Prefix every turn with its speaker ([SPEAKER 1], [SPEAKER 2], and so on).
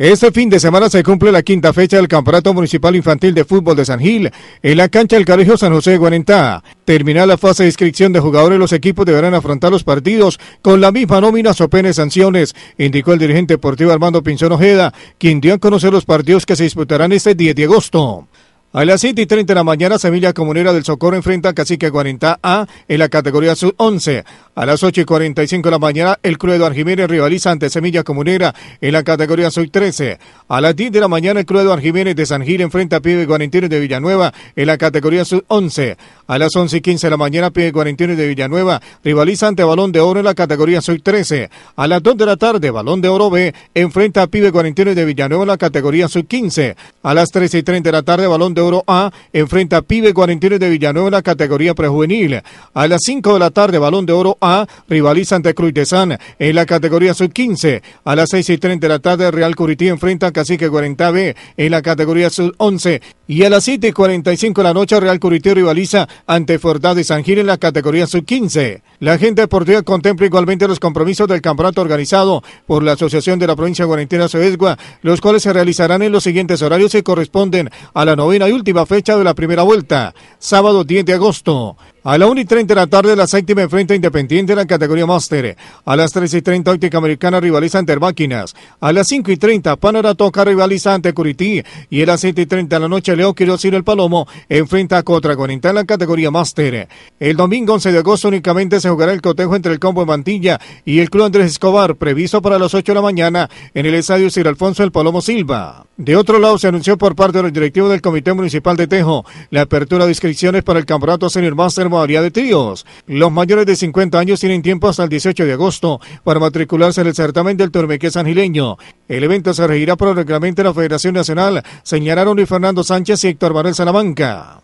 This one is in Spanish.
[SPEAKER 1] Este fin de semana se cumple la quinta fecha del Campeonato Municipal Infantil de Fútbol de San Gil en la cancha del Colegio San José de Guarentá. Terminada la fase de inscripción de jugadores, los equipos deberán afrontar los partidos con la misma nómina o penes sanciones, indicó el dirigente deportivo Armando Pinzón Ojeda, quien dio a conocer los partidos que se disputarán este 10 de agosto. A las 7 y 30 de la mañana, Semilla Comunera del Socorro enfrenta a Cacique 40A en la categoría sub-11. A las 8 y 45 de la mañana, el Club Arjiménez Jiménez rivaliza ante Semilla Comunera en la categoría Soy 13. A las 10 de la mañana, el Club Eduardo Jiménez de San Gil enfrenta a Pibe Guarentinos de Villanueva en la categoría Sub 11. A las 11 y 15 de la mañana, Pibe Guarentinos de Villanueva rivaliza ante Balón de Oro en la categoría Soy 13. A las 2 de la tarde, Balón de Oro B enfrenta a Pibe Guarentinos de Villanueva en la categoría Sub 15. A las 13 y 30 de la tarde, Balón de Oro A enfrenta a Pibe Guarentinos de Villanueva en la categoría prejuvenil. A las 5 de la tarde, Balón de Oro A rivaliza ante Cruz San en la categoría sub-15. A las 6 y 30 de la tarde, Real Curití enfrenta a Cacique 40B en la categoría sub-11. Y a las 7.45 y de la noche, Real Curití rivaliza ante Fortaleza de San Gil en la categoría sub-15. La gente deportiva contempla igualmente los compromisos del campeonato organizado por la Asociación de la Provincia Guarantina Soesgua, los cuales se realizarán en los siguientes horarios y corresponden a la novena y última fecha de la primera vuelta, sábado 10 de agosto. A la 1 y 30 de la tarde, la séptima enfrenta Independiente en la categoría Máster. A las 3 y 30, Óptica Americana rivaliza ante Máquinas. A las 5 y 30, Panara Toca rivaliza ante Curití. Y a las 7 y de la noche, Leo y el Palomo enfrenta a Cotra en la categoría Máster. El domingo 11 de agosto únicamente se jugará el cotejo entre el Combo de Mantilla y el Club Andrés Escobar, previsto para las 8 de la mañana en el Estadio Sir Alfonso el Palomo Silva. De otro lado, se anunció por parte de los directivos del Comité Municipal de Tejo la apertura de inscripciones para el Campeonato Senior Máster modalidad de tríos. Los mayores de 50 años tienen tiempo hasta el 18 de agosto para matricularse en el certamen del Tormeque Sangileño. El evento se regirá por el reglamento de la Federación Nacional, señalaron Luis Fernando Sánchez sector Héctor el Salamanca.